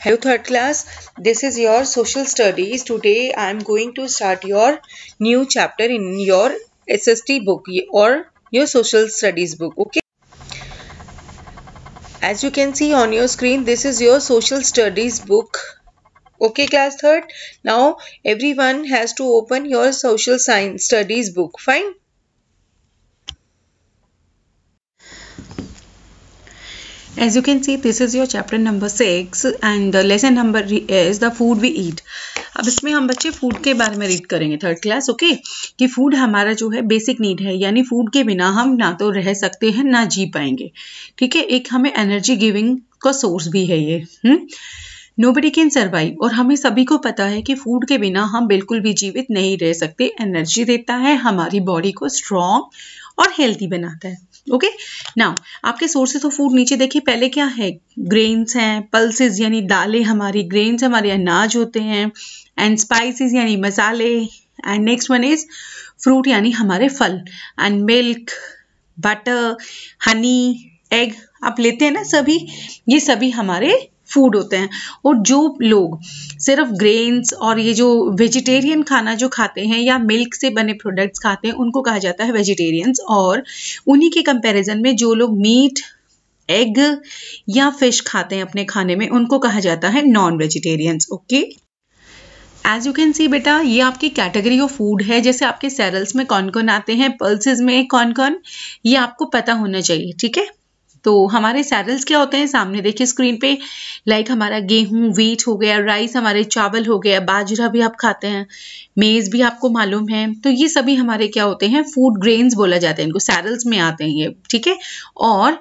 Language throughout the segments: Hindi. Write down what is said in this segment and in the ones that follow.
Hello third class, this is your social studies. Today I am going to start your new chapter in your SST book or your social studies book. Okay. As you can see on your screen, this is your social studies book. Okay class third. Now everyone has to open your social science studies book. Fine. As you can see, this is your chapter number six and the lesson number uh, is the food we eat. अब इसमें हम बच्चे फूड के बारे में रीड करेंगे थर्ड क्लास ओके कि फूड हमारा जो है बेसिक नीड है यानी फूड के बिना हम ना तो रह सकते हैं ना जी पाएंगे ठीक है एक हमें एनर्जी गिविंग का सोर्स भी है ये नो बडी कैन सर्वाइव और हमें सभी को पता है कि फूड के बिना हम बिल्कुल भी जीवित नहीं रह सकते एनर्जी देता है हमारी बॉडी को स्ट्रॉन्ग और हेल्थी बनाता है ओके नाउ आपके सोर्सेस ऑफ फूड नीचे देखिए पहले क्या है ग्रेन्स हैं पल्सेस यानी दालें हमारी ग्रेन्स हमारे अनाज होते हैं एंड स्पाइसेस यानी मसाले and next one is fruit यानी हमारे फल and milk butter honey egg आप लेते हैं ना सभी ये सभी हमारे फूड होते हैं और जो लोग सिर्फ ग्रेन्स और ये जो वेजिटेरियन खाना जो खाते हैं या मिल्क से बने प्रोडक्ट्स खाते हैं उनको कहा जाता है वेजिटेरियंस और उन्हीं के कंपैरिजन में जो लोग मीट एग या फिश खाते हैं अपने खाने में उनको कहा जाता है non vegetarians okay as you can see बेटा ये आपकी कैटेगरी ऑफ फूड है जैसे आपके सैरल्स में कौन कौन आते हैं पल्सेज में कौन कौन ये आपको पता होना चाहिए ठीक है तो हमारे सैडल्स क्या होते हैं सामने देखिए स्क्रीन पे लाइक हमारा गेहूं वीट हो गया राइस हमारे चावल हो गया बाजरा भी आप खाते हैं मेज़ भी आपको मालूम है तो ये सभी हमारे क्या होते हैं फूड ग्रेन्स बोला जाता है इनको सैडल्स में आते हैं ये ठीक है और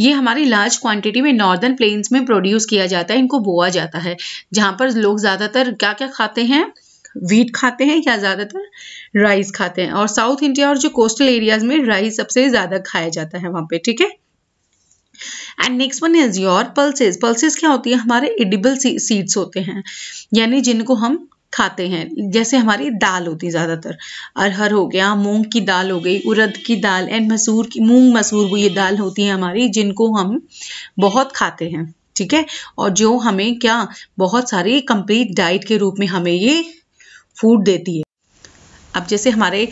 ये हमारी लार्ज क्वांटिटी में नॉर्दर्न प्लेन्स में प्रोड्यूस किया जाता है इनको बोआ जाता है जहाँ पर लोग ज़्यादातर क्या क्या खाते हैं वीट खाते हैं या ज़्यादातर राइस खाते हैं और साउथ इंडिया और जो कोस्टल एरियाज में राइस सबसे ज़्यादा खाया जाता है वहाँ पे ठीक है and next one is your pulses pulses क्या होती है हमारे एडिबल सीड्स होते हैं यानी जिनको हम खाते हैं जैसे हमारी दाल होती है ज़्यादातर अरहर हो गया मूंग की दाल हो गई उड़द की दाल एंड मसूर की मूंग मसूर वो ये दाल होती है हमारी जिनको हम बहुत खाते हैं ठीक है और जो हमें क्या बहुत सारी कंप्लीट डाइट के रूप में हमें ये फूड देती है अब जैसे हमारे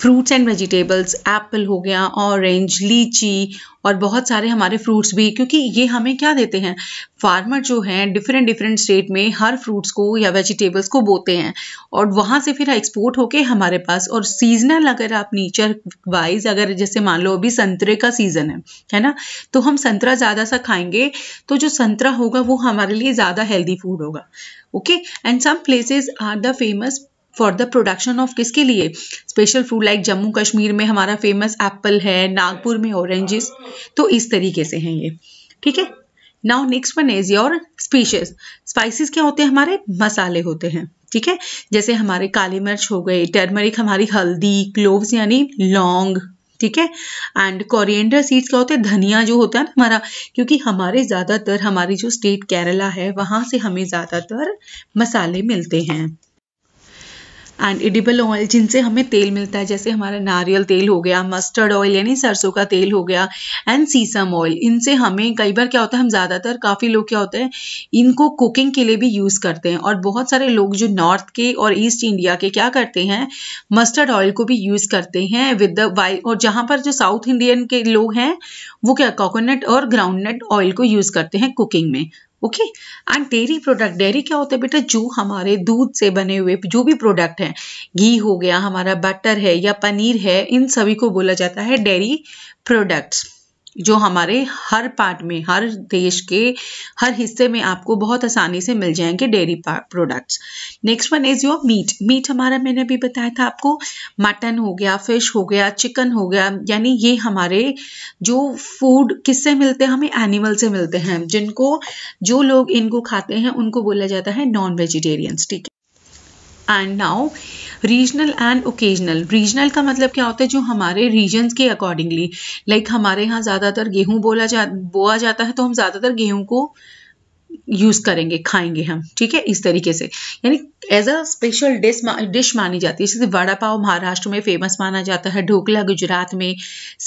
फ्रूट्स एंड वेजिटेबल्स एप्पल हो गया ऑरेंज लीची और बहुत सारे हमारे फ्रूट्स भी क्योंकि ये हमें क्या देते हैं फार्मर जो हैं डिफरेंट डिफरेंट स्टेट में हर फ्रूट्स को या वेजिटेबल्स को बोते हैं और वहाँ से फिर एक्सपोर्ट होके हमारे पास और सीजनल अगर आप नेचर वाइज अगर जैसे मान लो अभी संतरे का सीज़न है है ना तो हम संतरा ज़्यादा सा खाएंगे तो जो संतरा होगा वो हमारे लिए ज़्यादा हेल्दी फूड होगा okay and some places are the famous for the production of किसके लिए special fruit like Jammu Kashmir में हमारा फेमस एप्पल है नागपुर में ऑरेंजेस तो इस तरीके से हैं ये ठीक है now next one is your species spices क्या होते हैं हमारे मसाले होते हैं ठीक है जैसे हमारे काली मिर्च हो गए टर्मरिक हमारी हल्दी क्लोव्स यानी लौंग ठीक है एंड कोरिएंडर सीड्स क्या होते हैं धनिया जो होता है ना हमारा क्योंकि हमारे ज़्यादातर हमारी जो स्टेट केरला है वहाँ से हमें ज़्यादातर मसाले मिलते हैं एंड एडिबल ऑयल जिनसे हमें तेल मिलता है जैसे हमारा नारियल तेल हो गया मस्टर्ड ऑयल यानी सरसों का तेल हो गया एंड सीसम ऑयल इनसे हमें कई बार क्या होता है हम ज़्यादातर काफ़ी लोग क्या होते हैं इनको कुकिंग के लिए भी यूज़ करते हैं और बहुत सारे लोग जो नॉर्थ के और ईस्ट इंडिया के क्या करते हैं मस्टर्ड ऑयल को भी यूज़ करते हैं विद द वाई और जहाँ पर जो साउथ इंडियन के लोग हैं वो क्या कोकोनट और ग्राउंडनट ऑयल को यूज़ करते हैं कुकिंग में okay and dairy product dairy क्या होता है बेटा जो हमारे दूध से बने हुए जो भी प्रोडक्ट हैं घी हो गया हमारा बटर है या पनीर है इन सभी को बोला जाता है डेयरी प्रोडक्ट्स जो हमारे हर पार्ट में हर देश के हर हिस्से में आपको बहुत आसानी से मिल जाएंगे dairy products next one is your meat meat हमारा मैंने अभी बताया था आपको मटन हो गया फिश हो गया चिकन हो गया यानी ये हमारे जो फूड किससे मिलते हैं हमें एनिमल से मिलते हैं जिनको जो लोग इनको खाते हैं उनको बोला जाता है नॉन वेजिटेरियंस ठीक है and now regional and occasional regional का मतलब क्या होता है जो हमारे रीजन के अकॉर्डिंगली लाइक like हमारे यहाँ ज़्यादातर गेहूँ बोला जा बोआ जाता है तो हम ज़्यादातर गेहूँ को यूज़ करेंगे खाएंगे हम ठीक है इस तरीके से यानी as a special dish dish मानी जाती है जैसे वड़ा पाव महाराष्ट्र में फेमस माना जाता है ढोकला गुजरात में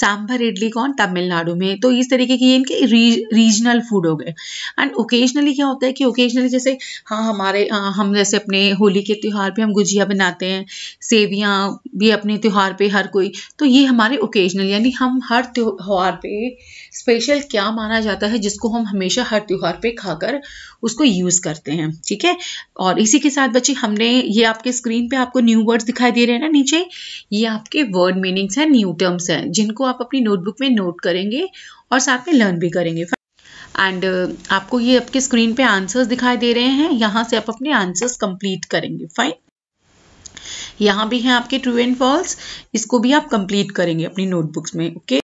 सांभर इडली कौन तमिलनाडु में तो इस तरीके की इनके री, रीजनल फूड हो गए एंड ओकेजनली क्या होता है कि ओकेजनली जैसे हाँ हमारे आ, हाँ, हम जैसे अपने होली के त्यौहार पर हम गुजिया बनाते हैं सेवियाँ भी अपने त्यौहार पर हर कोई तो ये हमारे ओकेजनल यानी हम हर त्यौहार पर स्पेशल क्या माना जाता है जिसको हम हमेशा हर त्यौहार पर खाकर उसको यूज़ करते हैं ठीक है और इसी के साथ बच्चे हमने ये आपके स्क्रीन पे आपको न्यू वर्ड्स दिखाई दे रहे हैं ना नीचे ये आपके वर्ड मीनिंग्स हैं न्यू टर्म्स हैं जिनको आप अपनी नोटबुक में नोट करेंगे और साथ में लर्न भी करेंगे एंड uh, आपको ये आपके स्क्रीन पे आंसर्स दिखाई दे रहे हैं यहाँ से आप अपने आंसर्स कंप्लीट करेंगे फाइन यहाँ भी हैं आपके ट्रू एंड फॉल्स इसको भी आप कंप्लीट करेंगे अपनी नोटबुक्स में ओके okay?